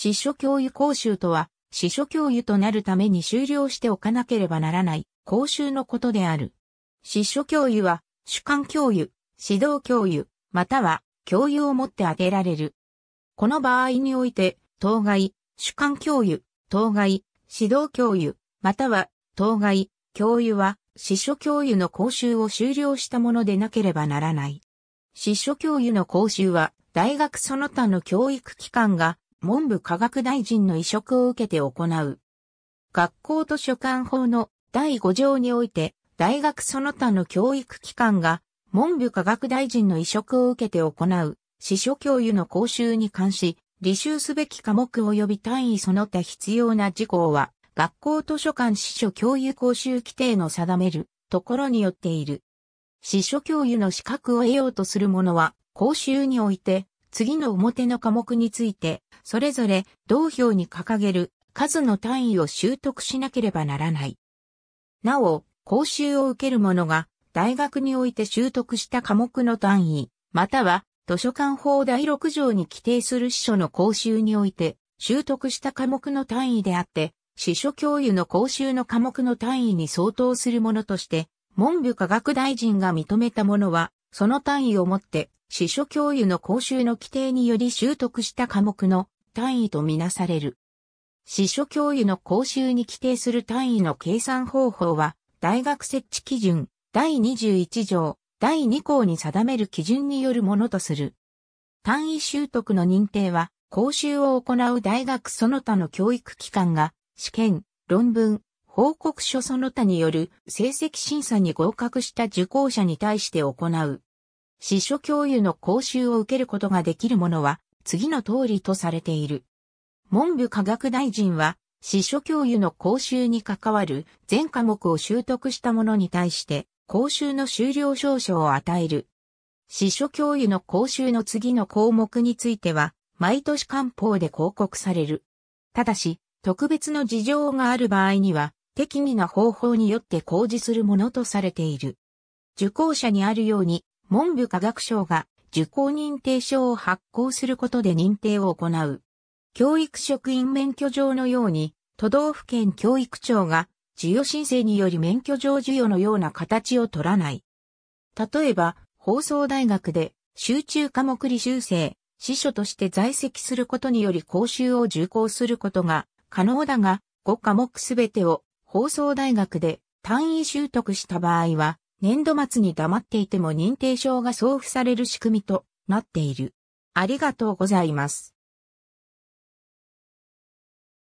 司書教諭講習とは、司書教諭となるために修了しておかなければならない講習のことである。司書教諭は、主管教諭、指導教諭、または教諭をもってあげられる。この場合において、当該、主管教諭、当該、指導教諭、または当該、教諭は、司書教諭の講習を修了したものでなければならない。司書教諭の講習は、大学その他の教育機関が文部科学大臣の移植を受けて行う。学校図書館法の第5条において、大学その他の教育機関が、文部科学大臣の移植を受けて行う、司書教諭の講習に関し、履修すべき科目及び単位その他必要な事項は、学校図書館司書教諭講習規定の定めるところによっている。司書教諭の資格を得ようとする者は、講習において、次の表の科目について、それぞれ同表に掲げる数の単位を習得しなければならない。なお、講習を受ける者が大学において習得した科目の単位、または図書館法第6条に規定する司書の講習において習得した科目の単位であって、司書教諭の講習の科目の単位に相当するものとして、文部科学大臣が認めたものは、その単位をもって司書教諭の講習の規定により習得した科目の単位とみなされる。司書教諭の講習に規定する単位の計算方法は、大学設置基準、第21条、第2項に定める基準によるものとする。単位習得の認定は、講習を行う大学その他の教育機関が、試験、論文、報告書その他による成績審査に合格した受講者に対して行う。司書教諭の講習を受けることができるものは、次の通りとされている。文部科学大臣は、司書教諭の講習に関わる全科目を習得した者に対して、講習の修了証書を与える。司書教諭の講習の次の項目については、毎年官報で広告される。ただし、特別の事情がある場合には、適宜な方法によって公示するものとされている。受講者にあるように、文部科学省が受講認定証を発行することで認定を行う。教育職員免許状のように、都道府県教育庁が授与申請により免許状授与のような形を取らない。例えば、放送大学で集中科目履修生、司書として在籍することにより講習を受講することが可能だが、5科目すべてを放送大学で単位習得した場合は、年度末に黙っていても認定証が送付される仕組みとなっている。ありがとうございます。